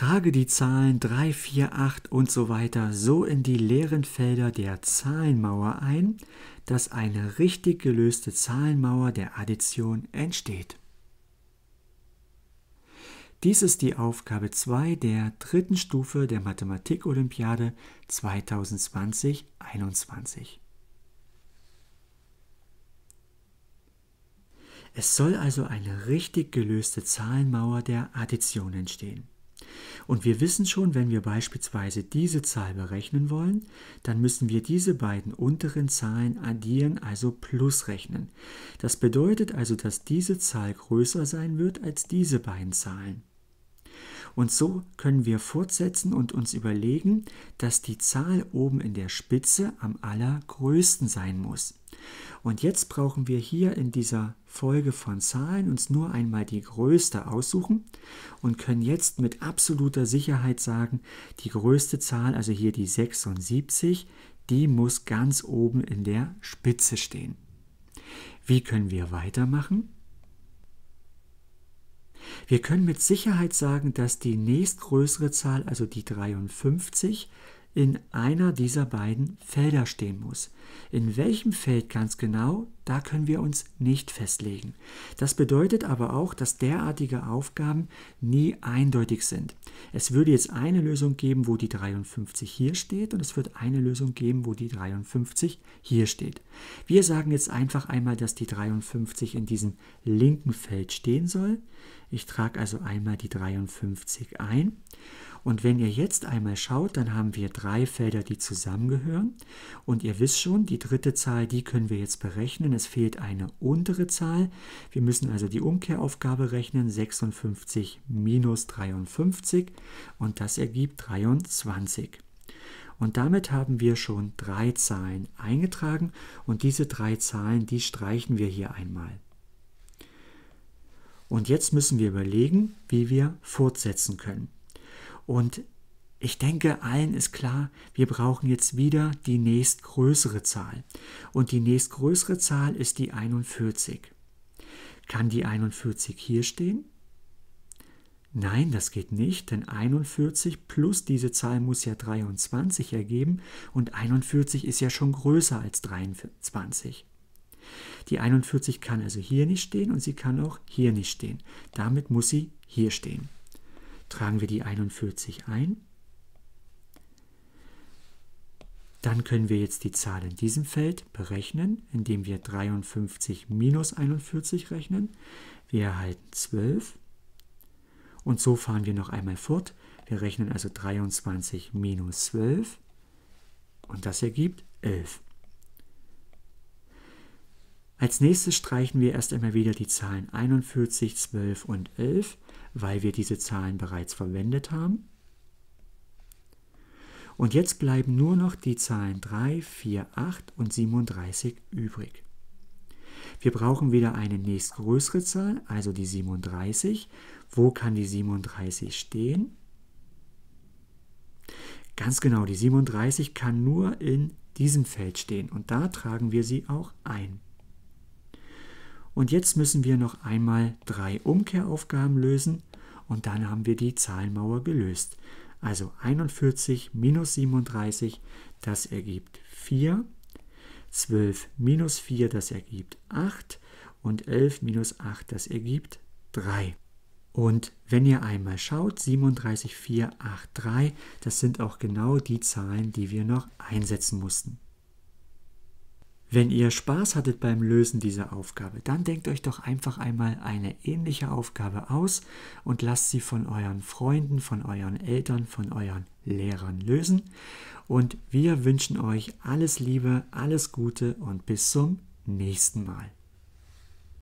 Trage die Zahlen 3, 4, 8 und so weiter so in die leeren Felder der Zahlenmauer ein, dass eine richtig gelöste Zahlenmauer der Addition entsteht. Dies ist die Aufgabe 2 der dritten Stufe der Mathematik-Olympiade 2020-21. Es soll also eine richtig gelöste Zahlenmauer der Addition entstehen. Und wir wissen schon, wenn wir beispielsweise diese Zahl berechnen wollen, dann müssen wir diese beiden unteren Zahlen addieren, also plus rechnen. Das bedeutet also, dass diese Zahl größer sein wird als diese beiden Zahlen. Und so können wir fortsetzen und uns überlegen, dass die Zahl oben in der Spitze am allergrößten sein muss. Und jetzt brauchen wir hier in dieser Folge von Zahlen uns nur einmal die größte aussuchen und können jetzt mit absoluter Sicherheit sagen, die größte Zahl, also hier die 76, die muss ganz oben in der Spitze stehen. Wie können wir weitermachen? Wir können mit Sicherheit sagen, dass die nächstgrößere Zahl, also die 53, in einer dieser beiden Felder stehen muss. In welchem Feld ganz genau, da können wir uns nicht festlegen. Das bedeutet aber auch, dass derartige Aufgaben nie eindeutig sind. Es würde jetzt eine Lösung geben, wo die 53 hier steht und es wird eine Lösung geben, wo die 53 hier steht. Wir sagen jetzt einfach einmal, dass die 53 in diesem linken Feld stehen soll. Ich trage also einmal die 53 ein. Und wenn ihr jetzt einmal schaut, dann haben wir drei Felder, die zusammengehören. Und ihr wisst schon, die dritte Zahl, die können wir jetzt berechnen es fehlt eine untere Zahl. Wir müssen also die Umkehraufgabe rechnen, 56 minus 53 und das ergibt 23. Und damit haben wir schon drei Zahlen eingetragen und diese drei Zahlen, die streichen wir hier einmal. Und jetzt müssen wir überlegen, wie wir fortsetzen können. Und ich denke, allen ist klar, wir brauchen jetzt wieder die nächstgrößere Zahl. Und die nächstgrößere Zahl ist die 41. Kann die 41 hier stehen? Nein, das geht nicht, denn 41 plus diese Zahl muss ja 23 ergeben und 41 ist ja schon größer als 23. Die 41 kann also hier nicht stehen und sie kann auch hier nicht stehen. Damit muss sie hier stehen. Tragen wir die 41 ein Dann können wir jetzt die Zahl in diesem Feld berechnen, indem wir 53 minus 41 rechnen. Wir erhalten 12. Und so fahren wir noch einmal fort. Wir rechnen also 23 minus 12. Und das ergibt 11. Als nächstes streichen wir erst einmal wieder die Zahlen 41, 12 und 11, weil wir diese Zahlen bereits verwendet haben. Und jetzt bleiben nur noch die Zahlen 3, 4, 8 und 37 übrig. Wir brauchen wieder eine nächstgrößere Zahl, also die 37. Wo kann die 37 stehen? Ganz genau, die 37 kann nur in diesem Feld stehen und da tragen wir sie auch ein. Und jetzt müssen wir noch einmal drei Umkehraufgaben lösen und dann haben wir die Zahlenmauer gelöst. Also 41 minus 37, das ergibt 4. 12 minus 4, das ergibt 8. Und 11 minus 8, das ergibt 3. Und wenn ihr einmal schaut, 37, 4, 8, 3, das sind auch genau die Zahlen, die wir noch einsetzen mussten. Wenn ihr Spaß hattet beim Lösen dieser Aufgabe, dann denkt euch doch einfach einmal eine ähnliche Aufgabe aus und lasst sie von euren Freunden, von euren Eltern, von euren Lehrern lösen. Und wir wünschen euch alles Liebe, alles Gute und bis zum nächsten Mal.